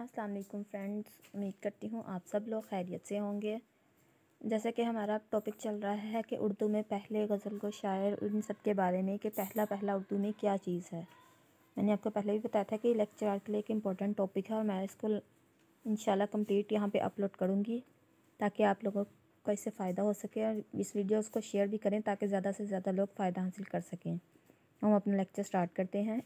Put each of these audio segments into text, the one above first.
السلام علیکم فرینڈز امید کرتی ہوں آپ سب لوگ خیریت سے ہوں گے جیسا کہ ہمارا ٹاپک چل رہا ہے کہ اردو میں پہلے غزل کو شاعر ان سب کے بارے میں کہ پہلا پہلا اردو میں کیا چیز ہے میں نے آپ کو پہلے بھی بتایا تھا کہ یہ لیکچرار کے لیے ایک امپورٹنٹ ٹاپک ہے اور میں اس کو انشاءاللہ کمپلیٹ یہاں پہ اپلوڈ کروں گی تاکہ آپ لوگوں کو اس سے فائدہ ہو سکے اور اس ویڈیوز کو شیئر بھی کریں تاکہ زیادہ سے زیادہ لوگ فائدہ حاصل کر سکیں ہم اپنا لیکچر اسٹارٹ کرتے ہیں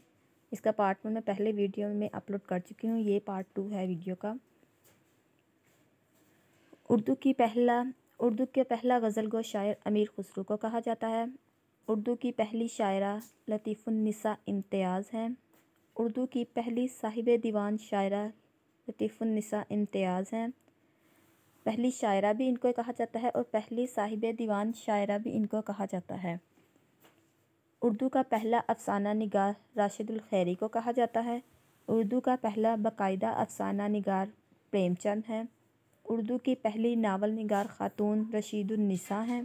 اس کا پارٹ ون میں پہلے ویڈیو میں اپلوڈ کر چکی ہوں یہ پارٹ ٹو ہے ویڈیو کا اردو کی پہلا اردو کے پہلا غزل گو شاعر امیر خسرو کو کہا جاتا ہے اردو کی پہلی شاعرہ لطیف النساء امتیاز ہیں اردو کی پہلی صاحب دیوان شاعرہ لطیف النساء امتیاز ہیں پہلی شاعرہ بھی ان کو کہا جاتا ہے اور پہلی صاحب دیوان شاعرہ بھی ان کو کہا جاتا ہے اردو کا پہلا افسانہ نگار راشد الخیری کو کہا جاتا ہے اردو کا پہلا باقاعدہ افسانہ نگار پریم چند ہے اردو کی پہلی ناول نگار خاتون رشید النساء ہیں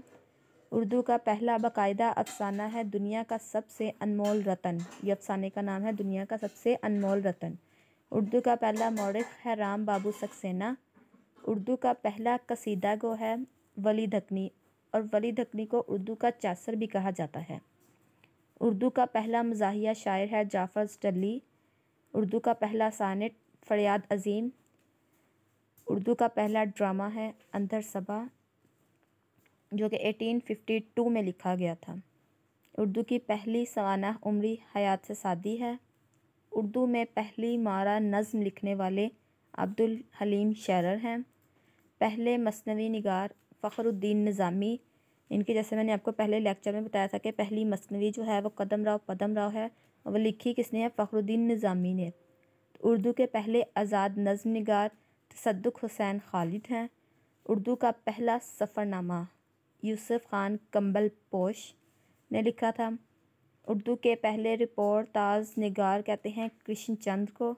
اردو کا پہلا باقاعدہ افسانہ ہے دنیا کا سب سے انمول رتن یہ افسانے کا نام ہے دنیا کا سب سے انمول رتن اردو کا پہلا مورخ ہے رام بابو سکسینہ اردو کا پہلا قصیدہ گو ہے ولی دھکنی اور ولی دھکنی کو اردو کا چاسر بھی کہا جاتا ہے اردو کا پہلا مزاحیہ شاعر ہے جعفر ٹلی اردو کا پہلا سانٹ فریاد عظیم اردو کا پہلا ڈرامہ ہے اندر صبا جو کہ ایٹین ففٹی ٹو میں لکھا گیا تھا اردو کی پہلی سوانح عمری سے سعدی ہے اردو میں پہلی مارا نظم لکھنے والے عبد الحلیم شعر ہیں پہلے مصنوعی نگار فخر الدین نظامی ان کے جیسے میں نے آپ کو پہلے لیکچر میں بتایا تھا کہ پہلی مصنوعی جو ہے وہ قدم راؤ پدم راؤ ہے اور وہ لکھی کس نے ہے فخر الدین نظامی نے اردو کے پہلے آزاد نظم نگار تصدق حسین خالد ہیں اردو کا پہلا سفر نامہ یوسف خان کمبل پوش نے لکھا تھا اردو کے پہلے رپورٹ تاز نگار کہتے ہیں کرشن چند کو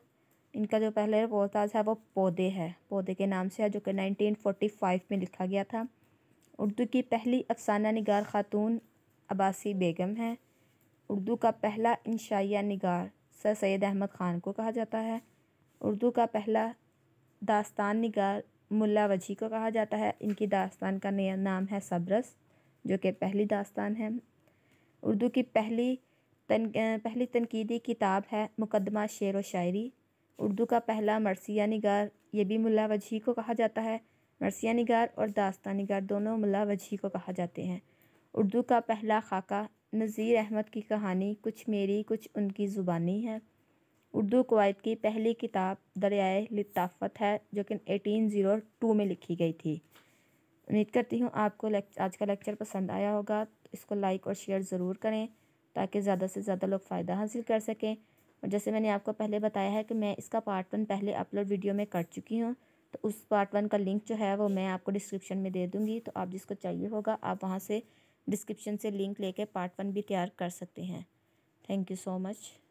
ان کا جو پہلے تاز ہے وہ پودے ہے پودے کے نام سے ہے جو کہ نائنٹین فورٹی فائیو میں لکھا گیا تھا اردو کی پہلی افسانہ نگار خاتون عباسی بیگم ہیں اردو کا پہلا انشائیہ نگار سر سید احمد خان کو کہا جاتا ہے اردو کا پہلا داستان نگار ملا وجی کو کہا جاتا ہے ان کی داستان کا نیا نام ہے صبرس جو کہ پہلی داستان ہے اردو کی پہلی پہلی تنقیدی کتاب ہے مقدمہ شعر و شاعری اردو کا پہلا مرثیہ نگار یہ بھی ملا وجی کو کہا جاتا ہے مرثیہ نگار اور داستان نگار دونوں ملا وجہی کو کہا جاتے ہیں اردو کا پہلا خاکہ نذیر احمد کی کہانی کچھ میری کچھ ان کی زبانی ہے اردو کوائد کی پہلی کتاب دریائے لطافت ہے جو کہ ایٹین زیرو ٹو میں لکھی گئی تھی امید کرتی ہوں آپ کو آج کا لیکچر پسند آیا ہوگا اس کو لائک اور شیئر ضرور کریں تاکہ زیادہ سے زیادہ لوگ فائدہ حاصل کر سکیں اور جیسے میں نے آپ کو پہلے بتایا ہے کہ میں اس کا پارٹ ون پہلے اپلوڈ ویڈیو میں کر چکی ہوں تو اس پارٹ ون کا لنک جو ہے وہ میں آپ کو ڈسکرپشن میں دے دوں گی تو آپ جس کو چاہیے ہوگا آپ وہاں سے ڈسکرپشن سے لنک لے کے پارٹ ون بھی تیار کر سکتے ہیں تھینک یو سو مچ